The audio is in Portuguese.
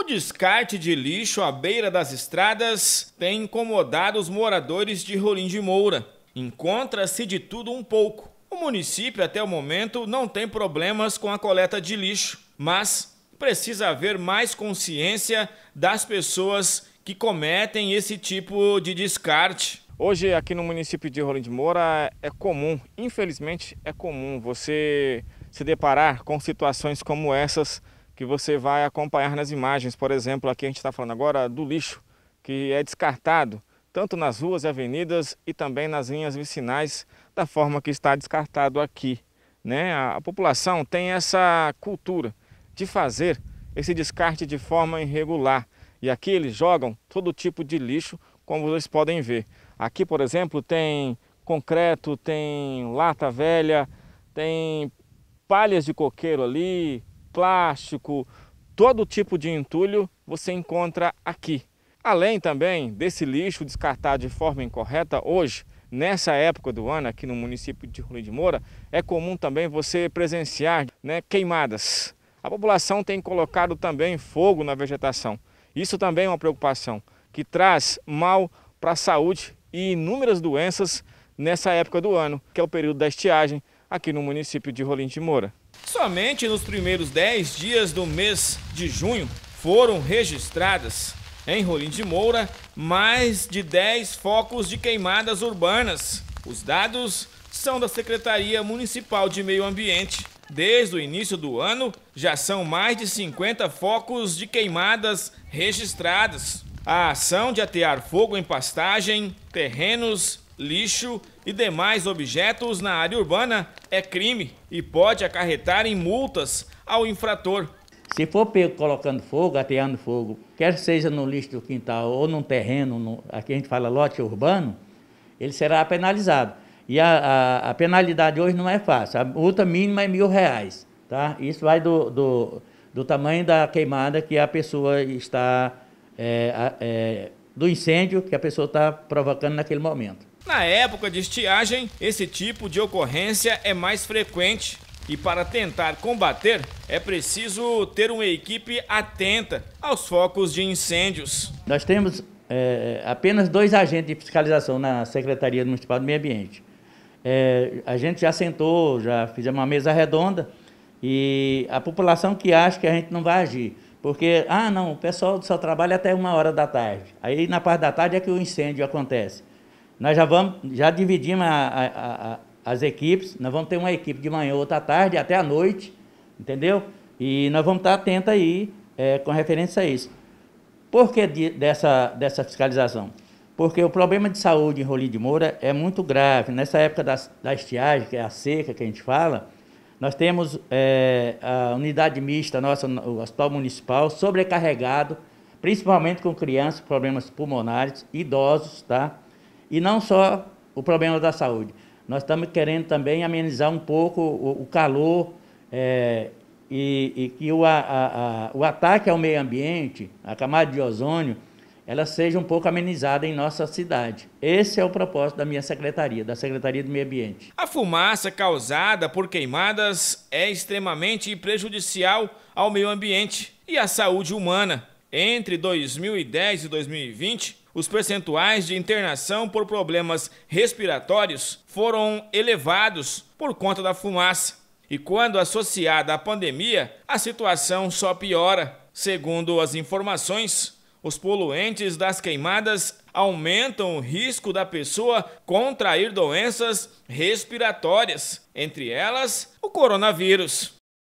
O descarte de lixo à beira das estradas tem incomodado os moradores de Rolim de Moura. Encontra-se de tudo um pouco. O município, até o momento, não tem problemas com a coleta de lixo, mas precisa haver mais consciência das pessoas que cometem esse tipo de descarte. Hoje, aqui no município de Rolim de Moura, é comum, infelizmente, é comum você se deparar com situações como essas que você vai acompanhar nas imagens. Por exemplo, aqui a gente está falando agora do lixo, que é descartado tanto nas ruas e avenidas e também nas linhas vicinais, da forma que está descartado aqui. Né? A população tem essa cultura de fazer esse descarte de forma irregular. E aqui eles jogam todo tipo de lixo, como vocês podem ver. Aqui, por exemplo, tem concreto, tem lata velha, tem palhas de coqueiro ali, plástico, todo tipo de entulho você encontra aqui. Além também desse lixo descartado de forma incorreta, hoje, nessa época do ano, aqui no município de Rolim de Moura, é comum também você presenciar né, queimadas. A população tem colocado também fogo na vegetação. Isso também é uma preocupação, que traz mal para a saúde e inúmeras doenças nessa época do ano, que é o período da estiagem aqui no município de Rolim de Moura. Somente nos primeiros 10 dias do mês de junho foram registradas em Rolim de Moura mais de 10 focos de queimadas urbanas. Os dados são da Secretaria Municipal de Meio Ambiente. Desde o início do ano, já são mais de 50 focos de queimadas registrados a ação de atear fogo em pastagem, terrenos, lixo e demais objetos na área urbana é crime e pode acarretar em multas ao infrator. Se for pego colocando fogo, ateando fogo, quer seja no lixo do quintal ou num terreno, no, aqui a gente fala lote urbano, ele será penalizado. E a, a, a penalidade hoje não é fácil. A multa mínima é mil reais. Tá? Isso vai do, do, do tamanho da queimada que a pessoa está é, é, do incêndio que a pessoa está provocando naquele momento. Na época de estiagem, esse tipo de ocorrência é mais frequente e para tentar combater, é preciso ter uma equipe atenta aos focos de incêndios. Nós temos é, apenas dois agentes de fiscalização na Secretaria Municipal do Meio Ambiente. É, a gente já sentou, já fizemos uma mesa redonda e a população que acha que a gente não vai agir. Porque, ah, não, o pessoal só trabalha até uma hora da tarde. Aí na parte da tarde é que o incêndio acontece. Nós já vamos, já dividimos a, a, a, as equipes, nós vamos ter uma equipe de manhã, outra tarde, até à noite, entendeu? E nós vamos estar atentos aí é, com referência a isso. Por que de, dessa, dessa fiscalização? Porque o problema de saúde em Rolim de Moura é muito grave. Nessa época da, da estiagem, que é a seca que a gente fala, nós temos é, a unidade mista, nossa, o hospital municipal, sobrecarregado, principalmente com crianças, problemas pulmonares, idosos, tá? E não só o problema da saúde. Nós estamos querendo também amenizar um pouco o, o calor é, e, e, que o, a, a, o ataque ao meio ambiente, a camada de ozônio, ela seja um pouco amenizada em nossa cidade. Esse é o propósito da minha secretaria, da Secretaria do Meio Ambiente. A fumaça causada por queimadas é extremamente prejudicial ao meio ambiente e à saúde humana. Entre 2010 e 2020, os percentuais de internação por problemas respiratórios foram elevados por conta da fumaça. E quando associada à pandemia, a situação só piora. Segundo as informações, os poluentes das queimadas aumentam o risco da pessoa contrair doenças respiratórias, entre elas o coronavírus.